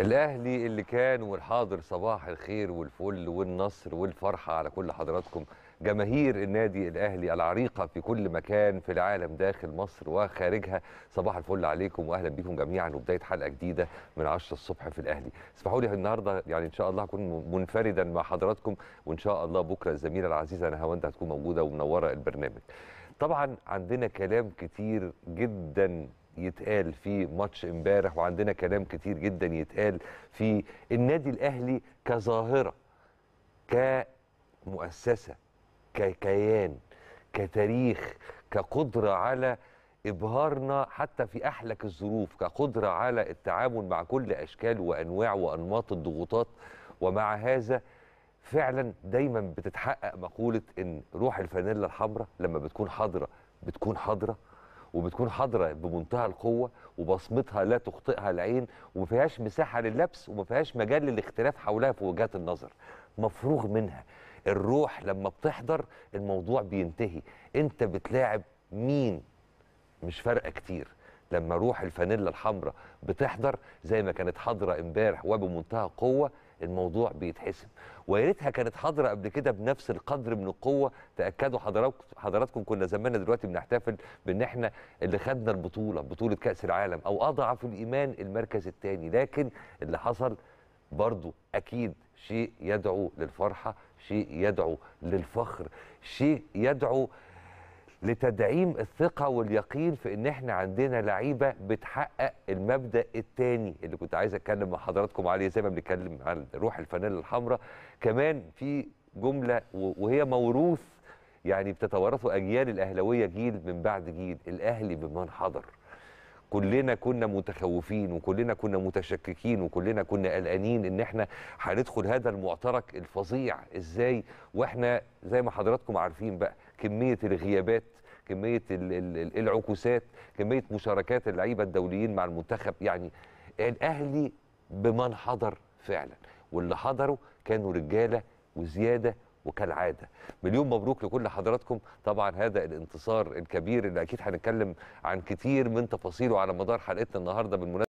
الاهلي اللي كان والحاضر صباح الخير والفل والنصر والفرحه على كل حضراتكم جماهير النادي الاهلي العريقه في كل مكان في العالم داخل مصر وخارجها صباح الفل عليكم واهلا بكم جميعا وبدايه حلقه جديده من 10 الصبح في الاهلي اسمحوا لي النهارده يعني ان شاء الله اكون منفردا مع حضراتكم وان شاء الله بكره الزميله العزيزه نهاوند هتكون موجوده ومنوره البرنامج طبعا عندنا كلام كتير جدا يتقال في ماتش امبارح وعندنا كلام كتير جدا يتقال في النادي الاهلي كظاهره كمؤسسه ككيان كتاريخ كقدره على ابهارنا حتى في احلك الظروف كقدره على التعامل مع كل اشكال وانواع وانماط الضغوطات ومع هذا فعلا دايما بتتحقق مقوله ان روح الفانيلا الحمراء لما بتكون حاضره بتكون حاضره وبتكون حاضره بمنتهى القوه وبصمتها لا تخطئها العين وما فيهاش مساحه لللبس وما فيهاش مجال للاختلاف حولها في وجهات النظر مفروغ منها الروح لما بتحضر الموضوع بينتهي انت بتلاعب مين مش فارقه كتير لما روح الفانيلا الحمراء بتحضر زي ما كانت حاضره امبارح وبمنتهى قوه الموضوع بيتحسم ويا ريتها كانت حاضره قبل كده بنفس القدر من القوه تاكدوا حضراتكم حضراتكم كنا زماننا دلوقتي بنحتفل بان احنا اللي خدنا البطوله بطوله كاس العالم او اضعف الايمان المركز الثاني لكن اللي حصل برضو اكيد شيء يدعو للفرحه شيء يدعو للفخر شيء يدعو لتدعيم الثقه واليقين في ان احنا عندنا لعيبه بتحقق المبدا الثاني اللي كنت عايز اتكلم مع حضراتكم عليه زي ما بنتكلم عن روح الفانيلا الحمراء كمان في جمله وهي موروث يعني بتتوارثه اجيال الاهلاويه جيل من بعد جيل الاهلي بمن حضر كلنا كنا متخوفين وكلنا كنا متشككين وكلنا كنا قلقانين ان احنا هندخل هذا المعترك الفظيع ازاي واحنا زي ما حضراتكم عارفين بقى كميه الغيابات كميه العكوسات كميه مشاركات اللعيبه الدوليين مع المنتخب يعني الاهلي بمن حضر فعلا واللي حضروا كانوا رجاله وزياده وكالعاده مليون مبروك لكل حضراتكم طبعا هذا الانتصار الكبير اللي اكيد هنتكلم عن كتير من تفاصيله على مدار حلقتنا النهارده بالمناسبه